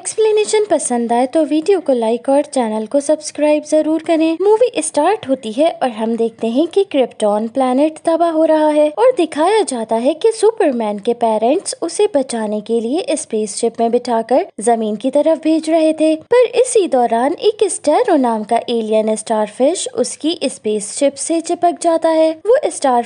explanation पसंद आए तो वीडियो को लाइक और चैनल को सब्सक्राइब जरूर करें मूवी स्टार्ट होती है और हम देखते हैं कि क्रिप्टॉन प्लैनेट तबाह हो रहा है और दिखाया जाता है कि सुपरमैन के पेरेंट्स उसे बचाने के लिए स्पेसशिप में बिठाकर जमीन की तरफ भेज रहे थे पर इसी दौरान एक स्टेरो नाम का एलियन स्टार उसकी शिप ऐसी चिपक जाता है वो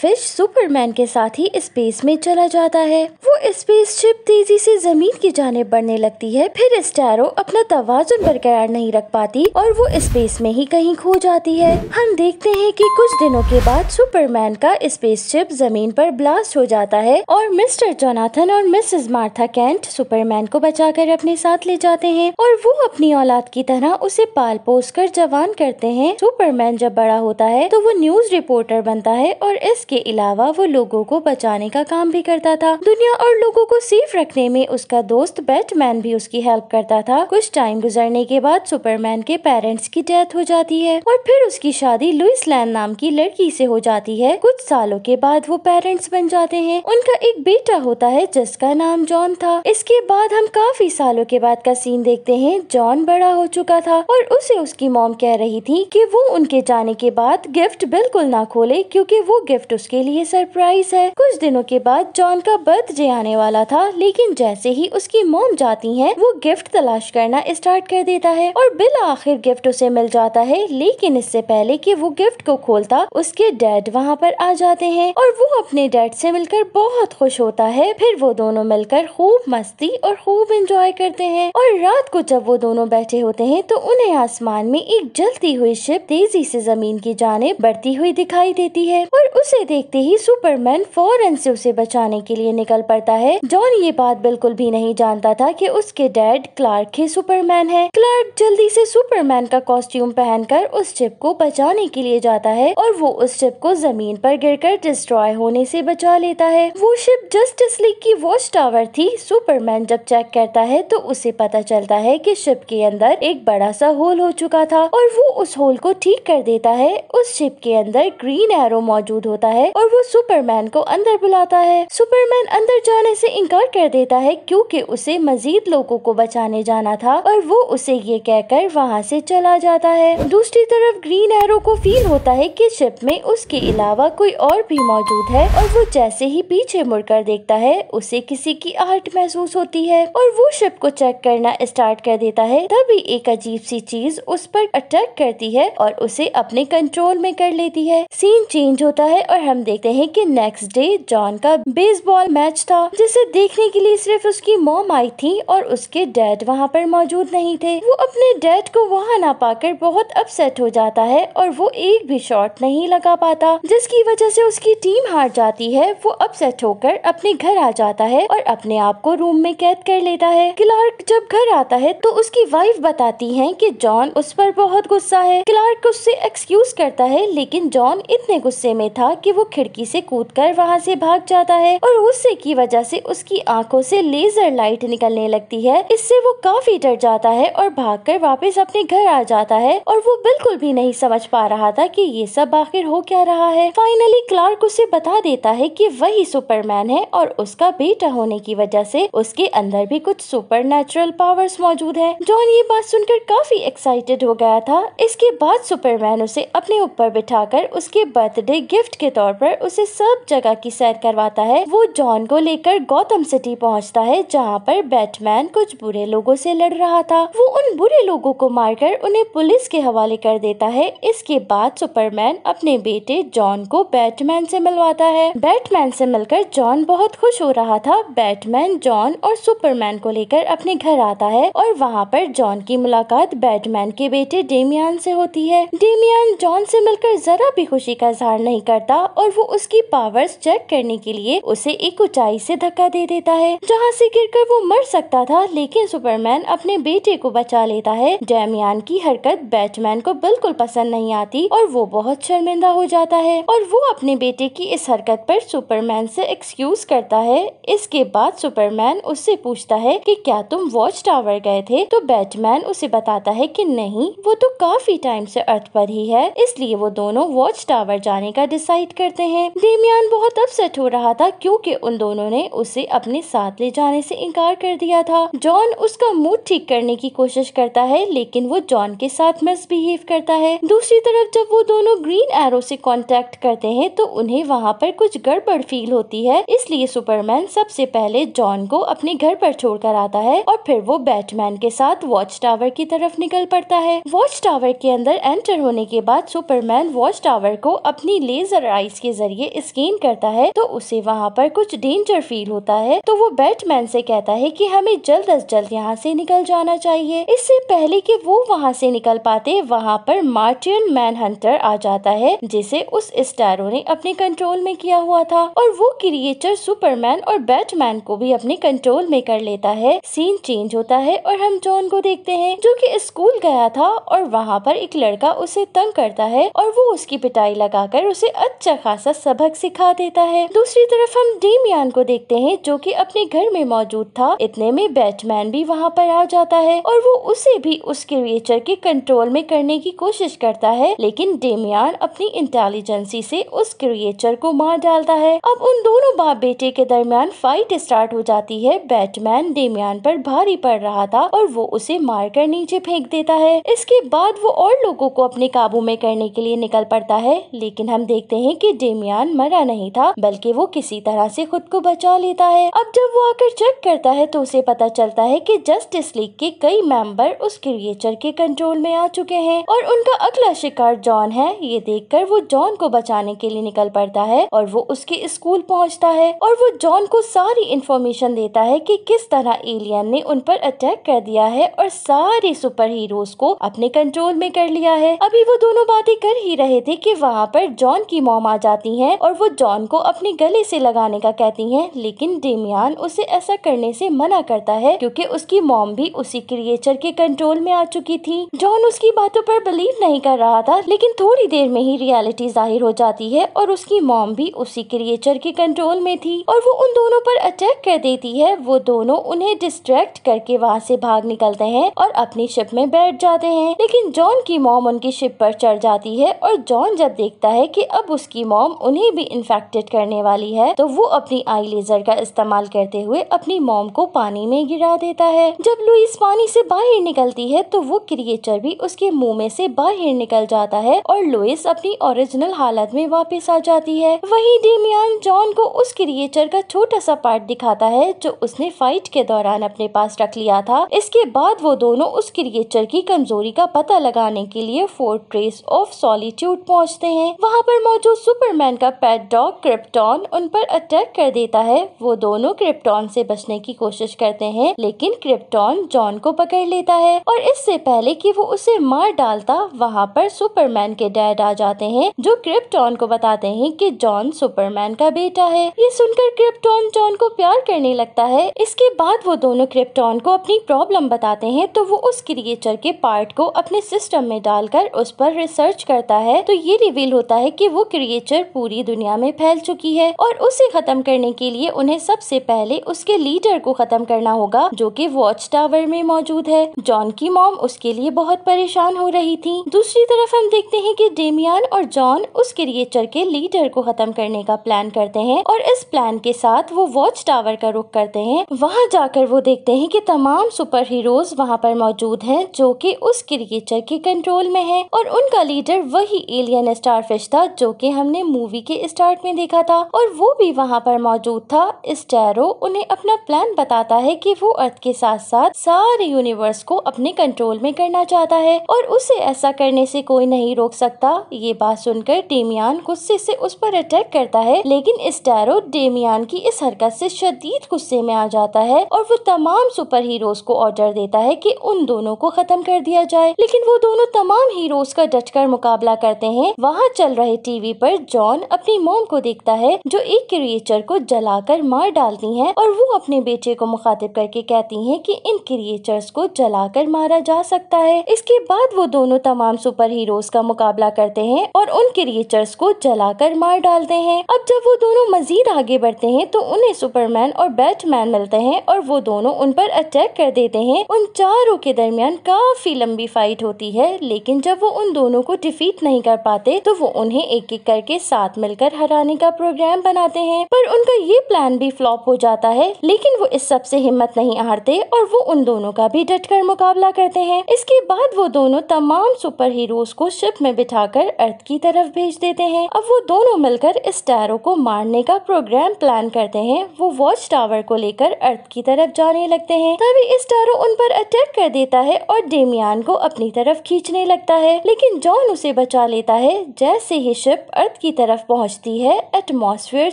फिश सुपरमैन के साथ ही स्पेस में चला जाता है वो शिप तेजी ऐसी जमीन की जाने बढ़ने लगती है फिर स्टैरो अपना तोजुन बरकरार नहीं रख पाती और वो स्पेस में ही कहीं खो जाती है हम देखते हैं कि कुछ दिनों के बाद सुपरमैन का स्पेसशिप जमीन पर ब्लास्ट हो जाता है और मिस्टर जोनाथन और मिसेस मार्था कैंट सुपरमैन को बचाकर अपने साथ ले जाते हैं और वो अपनी औलाद की तरह उसे पाल पोस कर जवान करते हैं सुपरमैन जब बड़ा होता है तो वो न्यूज रिपोर्टर बनता है और इसके अलावा वो लोगो को बचाने का काम भी करता था दुनिया और लोगो को सेफ रखने में उसका दोस्त बैटमैन भी उसकी हेल्प करता था कुछ टाइम गुजरने के बाद सुपरमैन के पेरेंट्स की डेथ हो जाती है और फिर उसकी शादी लुइस लैन नाम की लड़की से हो जाती है कुछ सालों के बाद वो पेरेंट्स बन जाते हैं उनका एक बेटा होता है जिसका नाम जॉन था इसके बाद हम काफी सालों के बाद का सीन देखते हैं जॉन बड़ा हो चुका था और उसे उसकी मॉम कह रही थी कि वो उनके जाने के बाद गिफ्ट बिल्कुल ना खोले क्योंकि वो गिफ्ट उसके लिए सरप्राइज है कुछ दिनों के बाद जॉन का बर्थडे आने वाला था लेकिन जैसे ही उसकी मोम जाती है वो गिफ्ट तलाश करना स्टार्ट कर देता है और बिल आखिर गिफ्ट उसे मिल जाता है लेकिन इससे पहले कि वो गिफ्ट को खोलता उसके डैड वहाँ पर आ जाते हैं और वो अपने डैड से मिलकर बहुत खुश होता है फिर वो दोनों मिलकर खूब मस्ती और खूब इंजॉय करते हैं और रात को जब वो दोनों बैठे होते हैं तो उन्हें आसमान में एक जलती हुई शिप तेजी से जमीन की जाने बढ़ती हुई दिखाई देती है और उसे देखते ही सुपरमैन फौरन से उसे बचाने के लिए निकल पड़ता है जॉन ये बात बिल्कुल भी नहीं जानता था कि उसके डैड शायद क्लार्क ही सुपरमैन है क्लार्क जल्दी से सुपरमैन का कॉस्ट्यूम पहनकर उस चिप को बचाने के लिए जाता है और वो उस चिप को जमीन पर गिरकर डिस्ट्रॉय होने से बचा लेता है वो शिप जस्टिस लीग की वॉच टावर थी सुपरमैन जब चेक करता है तो उसे पता चलता है की शिप के अंदर एक बड़ा सा होल हो चुका था और वो उस होल को ठीक कर देता है उस शिप के अंदर ग्रीन एरो मौजूद होता है और वो सुपरमैन को अंदर बुलाता है सुपरमैन अंदर जाने से इनकार कर देता है क्योंकि उसे मजीद लोगों को बचा बचाने जाना था और वो उसे ये कहकर वहाँ से चला जाता है दूसरी तरफ ग्रीन एरो को फील होता है कि शिप में उसके अलावा कोई और भी मौजूद है और वो जैसे ही पीछे मुड़कर देखता है उसे किसी की आहट महसूस होती है और वो शिप को चेक करना स्टार्ट कर देता है तभी एक अजीब सी चीज उस पर अटैक करती है और उसे अपने कंट्रोल में कर लेती है सीन चेंज होता है और हम देखते हैं कि नेक्स्ट डे जॉन का बेसबॉल मैच था जिसे देखने के लिए सिर्फ उसकी मोम आई थी और उसके डैड वहाँ पर मौजूद नहीं थे वो अपने डैड को वहाँ ना पाकर बहुत अपसेट हो जाता है और वो एक भी शॉट नहीं लगा पाता जिसकी वजह से उसकी टीम हार जाती है वो अपसेट होकर अपने घर आ जाता है और अपने आप को रूम में कैद कर लेता है क्लार्क जब घर आता है तो उसकी वाइफ बताती है की जॉन उस पर बहुत गुस्सा है क्लार्क उससे एक्सक्यूज करता है लेकिन जॉन इतने गुस्से में था की वो खिड़की से कर वहाँ से भाग जाता है और गुस्से की वजह से उसकी आंखों से लेजर लाइट निकलने लगती है इस इससे वो काफी डर जाता है और भागकर वापस अपने घर आ जाता है और वो बिल्कुल भी नहीं समझ पा रहा था कि ये सब आखिर हो क्या रहा है फाइनली क्लार्क उसे बता देता है कि वही सुपरमैन है और उसका बेटा होने की वजह से उसके अंदर भी कुछ सुपर नेचुरल पावर्स मौजूद है जॉन ये बात सुनकर काफी एक्साइटेड हो गया था इसके बाद सुपरमैन उसे अपने ऊपर कर उसके बर्थडे गिफ्ट के तौर पर उसे सब जगह की सैर करवाता है वो जॉन को लेकर गौतम सिटी पहुँचता है जहाँ पर बैटमैन कुछ बुरे बुरे लोगों से लड़ रहा था वो उन बुरे लोगों को मारकर उन्हें पुलिस के हवाले कर देता है इसके बाद सुपरमैन अपने बेटे जॉन को बैटमैन से मिलवाता है बैटमैन से मिलकर जॉन बहुत खुश हो रहा था बैटमैन जॉन और सुपरमैन को लेकर अपने घर आता है और वहाँ पर जॉन की मुलाकात बैटमैन के बेटे डेमियान से होती है डेमियान जॉन से मिलकर जरा भी खुशी का इजहार नहीं करता और वो उसकी पावर्स चेक करने के लिए उसे एक ऊंचाई से धक्का दे देता है जहाँ से गिरकर वो मर सकता था लेकिन सुपरमैन अपने बेटे को बचा लेता है डेमियान की हरकत बैटमैन को बिल्कुल पसंद नहीं आती और वो बहुत शर्मिंदा हो जाता है और वो अपने बेटे की इस हरकत पर सुपरमैन से एक्सक्यूज करता है इसके बाद सुपरमैन उससे पूछता है कि क्या तुम वॉच टावर गए थे तो बैटमैन उसे बताता है कि नहीं वो तो काफी टाइम से अर्थ पर ही है इसलिए वो दोनों वॉच टावर जाने का डिसाइड करते हैं डेमियान बहुत अपसेट हो रहा था क्योंकि उन दोनों ने उसे अपने साथ ले जाने से इनकार कर दिया था जॉन उसका मूड ठीक करने की कोशिश करता है लेकिन वो जॉन के साथ मिसबिहेव करता है दूसरी तरफ जब वो दोनों ग्रीन एरो से कांटेक्ट करते हैं तो उन्हें वहाँ पर कुछ गड़बड़ फील होती है इसलिए सुपरमैन सबसे पहले जॉन को अपने घर पर छोड़कर आता है और फिर वो बैटमैन के साथ वॉच टावर की तरफ निकल पड़ता है वॉच टावर के अंदर एंटर होने के बाद सुपरमैन वॉच टावर को अपनी लेजर आइज के जरिए स्कैन करता है तो उसे वहाँ पर कुछ डेंजर फील होता है तो वो बैटमैन से कहता है कि हमें जल्द अज जल्द जल्द यहाँ से निकल जाना चाहिए इससे पहले कि वो वहाँ से निकल पाते वहाँ पर मार्टियन मैन हंटर आ जाता है जिसे उस स्टैरो ने अपने कंट्रोल में किया हुआ था और वो क्रिएचर सुपरमैन और बैटमैन को भी अपने कंट्रोल में कर लेता है सीन चेंज होता है और हम जॉन को देखते हैं जो कि स्कूल गया था और वहाँ पर एक लड़का उसे तंग करता है और वो उसकी पिटाई लगाकर उसे अच्छा खासा सबक सिखा देता है दूसरी तरफ हम डेमियान को देखते हैं जो कि अपने घर में मौजूद था इतने में बैटमैन भी वहाँ पर आ जाता है और वो उसे भी उस क्रिएचर के कंट्रोल में करने की कोशिश करता है लेकिन डेमियान अपनी इंटेलिजेंसी से उस क्रिएचर को मार डालता है अब उन दोनों बाप बेटे के दरमियान फाइट स्टार्ट हो जाती है बैटमैन डेमियान पर भारी पड़ रहा था और वो उसे मारकर नीचे फेंक देता है इसके बाद वो और लोगों को अपने काबू में करने के लिए निकल पड़ता है लेकिन हम देखते हैं कि डेमियान मरा नहीं था बल्कि वो किसी तरह से खुद को बचा लेता है अब जब वो आकर चेक करता है तो उसे पता चलता है है कि जस्टिस लीग के कई मेंबर उस क्रिएचर के कंट्रोल में आ चुके हैं और उनका अगला शिकार जॉन है ये देखकर वो जॉन को बचाने के लिए निकल पड़ता है और वो उसके स्कूल पहुंचता है और वो जॉन को सारी इंफॉर्मेशन देता है कि किस तरह एलियन ने उन पर अटैक कर दिया है और सारे सुपर हीरोज को अपने कंट्रोल में कर लिया है अभी वो दोनों बातें कर ही रहे थे की वहाँ पर जॉन की मोम आ जाती है और वो जॉन को अपने गले से लगाने का कहती है लेकिन डेमियान उसे ऐसा करने से मना करता है क्योंकि उसकी मॉम भी उसी क्रिएचर के कंट्रोल में आ चुकी थी जॉन उसकी बातों पर बिलीव नहीं कर रहा था लेकिन थोड़ी देर में ही रियलिटी जाहिर हो जाती है और उसकी मॉम भी उसी क्रिएचर के कंट्रोल में थी और वो उन दोनों पर अटैक कर देती है वो दोनों उन्हें डिस्ट्रैक्ट करके वहाँ से भाग निकलते हैं और अपनी शिप में बैठ जाते हैं लेकिन जॉन की मॉम उनकी शिप पर चढ़ जाती है और जॉन जब देखता है कि अब उसकी मॉम उन्हें भी इन्फेक्टेड करने वाली है तो वो अपनी आई लेजर का इस्तेमाल करते हुए अपनी मॉम को पानी में गिरा देते देता है जब लुइस पानी से बाहर निकलती है तो वो क्रिएचर भी उसके मुंह में से बाहर निकल जाता है और लुइस अपनी ओरिजिनल हालत में वापस आ जाती है वही डेमियान जॉन को उस क्रिएचर का छोटा सा पार्ट दिखाता है जो उसने फाइट के दौरान अपने पास रख लिया था इसके बाद वो दोनों उस क्रिएचर की कमजोरी का पता लगाने के लिए फोर्ट्रेस ऑफ सॉलिट्यूड पहुँचते हैं वहाँ पर मौजूद सुपरमैन का पेट डॉग क्रिप्टॉन उन पर अटैक कर देता है वो दोनों क्रिप्टॉन से बचने की कोशिश करते हैं लेकिन लेकिन क्रिप्टॉन जॉन को पकड़ लेता है और इससे पहले कि वो उसे मार डालता वहाँ पर सुपरमैन के डैड आ जाते हैं जो क्रिप्टॉन को बताते हैं कि जॉन सुपरमैन का बेटा है ये सुनकर क्रिप्टॉन जॉन को प्यार करने लगता है इसके बाद वो दोनों क्रिप्टॉन को अपनी प्रॉब्लम बताते हैं तो वो उस क्रिएचर के पार्ट को अपने सिस्टम में डालकर उस पर रिसर्च करता है तो ये रिवील होता है की वो क्रिएचर पूरी दुनिया में फैल चुकी है और उसे खत्म करने के लिए उन्हें सबसे पहले उसके लीडर को खत्म करना होगा जो आगे वॉच टावर में मौजूद है जॉन की मॉम उसके लिए बहुत परेशान हो रही थी दूसरी तरफ हम देखते हैं कि डेमियान और जॉन उस क्रिएचर के लीडर को खत्म करने का प्लान करते हैं और इस प्लान के साथ वो वॉच टावर का रुख करते हैं वहाँ जाकर वो देखते हैं कि तमाम सुपर हीरोज वहाँ पर मौजूद हैं जो कि उस क्रिएचर के कंट्रोल में है और उनका लीडर वही एलियन स्टारफिश था जो कि हमने मूवी के स्टार्ट में देखा था और वो भी वहाँ पर मौजूद था इस टैरो उन्हें अपना प्लान बताता है की वो अर्थ के के साथ साथ सारे यूनिवर्स को अपने कंट्रोल में करना चाहता है और उसे ऐसा करने से कोई नहीं रोक सकता ये बात सुनकर डेमियान गुस्से से उस पर अटैक करता है लेकिन स्टैरो डेमियान की इस हरकत से शदीद गुस्से में आ जाता है और वो तमाम सुपर हीरोज को ऑर्डर देता है कि उन दोनों को खत्म कर दिया जाए लेकिन वो दोनों तमाम हीरोज का डटकर मुकाबला करते हैं वहाँ चल रहे टीवी पर जॉन अपनी मोम को देखता है जो एक क्रिएचर को जलाकर मार डालती है और वो अपने बेटे को मुखातिब करके कहता कहती हैं कि इन क्रिएचर्स को जलाकर मारा जा सकता है इसके बाद वो दोनों तमाम सुपर हीरोज का मुकाबला करते हैं और उन क्रिएचर्स को जलाकर मार डालते हैं अब जब वो दोनों मजीद आगे बढ़ते हैं तो उन्हें सुपरमैन और बैटमैन मिलते हैं और वो दोनों उन पर अटैक कर देते हैं उन चारों के दरमियान काफी लंबी फाइट होती है लेकिन जब वो उन दोनों को डिफीट नहीं कर पाते तो वो उन्हें एक एक करके साथ मिलकर हराने का प्रोग्राम बनाते हैं पर उनका ये प्लान भी फ्लॉप हो जाता है लेकिन वो इस सबसे हिम्मत नहीं आ मारते और वो उन दोनों का भी डटकर मुकाबला करते हैं इसके बाद वो दोनों तमाम सुपर हीरोज को शिप में बिठाकर अर्थ की तरफ भेज देते हैं अब वो दोनों मिलकर इस टैरो को मारने का प्रोग्राम प्लान करते हैं वो वॉच टावर को लेकर अर्थ की तरफ जाने लगते हैं तभी इस टैरो उन पर अटैक कर देता है और डेमियान को अपनी तरफ खींचने लगता है लेकिन जॉन उसे बचा लेता है जैसे ही शिप अर्थ की तरफ पहुँचती है एटमॉस्फेयर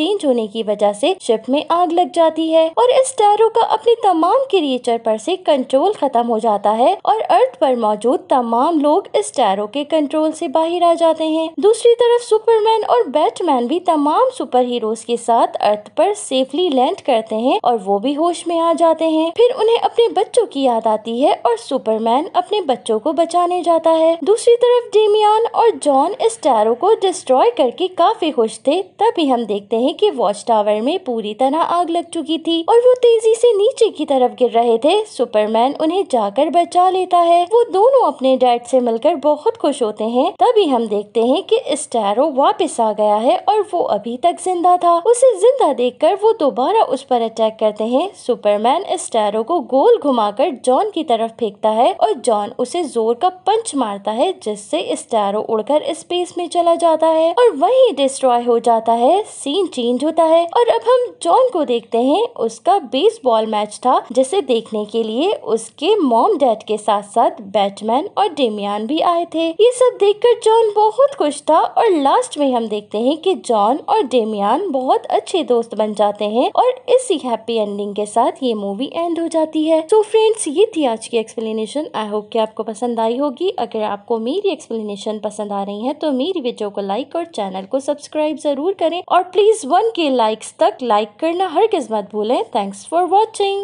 चेंज होने की वजह से शिप में आग लग जाती है और इस टैरो का अपनी तमाम ग्राउंड क्रिएचर पर से कंट्रोल खत्म हो जाता है और अर्थ पर मौजूद तमाम लोग इस टैरो के कंट्रोल से बाहर आ जाते हैं दूसरी तरफ सुपरमैन और बैटमैन भी तमाम सुपर हीरोज के साथ अर्थ पर सेफली लैंड करते हैं और वो भी होश में आ जाते हैं फिर उन्हें अपने बच्चों की याद आती है और सुपरमैन अपने बच्चों को बचाने जाता है दूसरी तरफ डेमियान और जॉन इस टैरो को डिस्ट्रॉय करके काफी खुश थे तभी हम देखते हैं कि वॉच टावर में पूरी तरह आग लग चुकी थी और वो तेजी से नीचे की तरफ तरफ गिर रहे थे सुपरमैन उन्हें जाकर बचा लेता है वो दोनों अपने डैड से मिलकर बहुत खुश होते हैं तभी हम देखते हैं कि स्टैरो वापस आ गया है और वो अभी तक जिंदा था उसे जिंदा देखकर वो दोबारा उस पर अटैक करते हैं सुपरमैन स्टैरो को गोल घुमाकर जॉन की तरफ फेंकता है और जॉन उसे जोर का पंच मारता है जिससे स्टैरो उड़कर स्पेस में चला जाता है और वही डिस्ट्रॉय हो जाता है सीन चेंज होता है और अब हम जॉन को देखते है उसका बॉल मैच था जिसे देखने के लिए उसके मॉम डैड के साथ साथ बैटमैन और डेमियान भी आए थे ये सब देखकर जॉन बहुत खुश था और लास्ट में हम देखते हैं कि जॉन और डेमियान बहुत अच्छे दोस्त बन जाते हैं और इसी हैप्पी एंडिंग के साथ ये मूवी एंड हो जाती है तो फ्रेंड्स ये थी आज की एक्सप्लेनेशन आई होप की आपको पसंद आई होगी अगर आपको मेरी एक्सप्लेनेशन पसंद आ रही है तो मेरी वीडियो को लाइक और चैनल को सब्सक्राइब जरूर करें और प्लीज वन के लाइक्स तक लाइक करना हर किस्मत भूलें थैंक्स फॉर वॉचिंग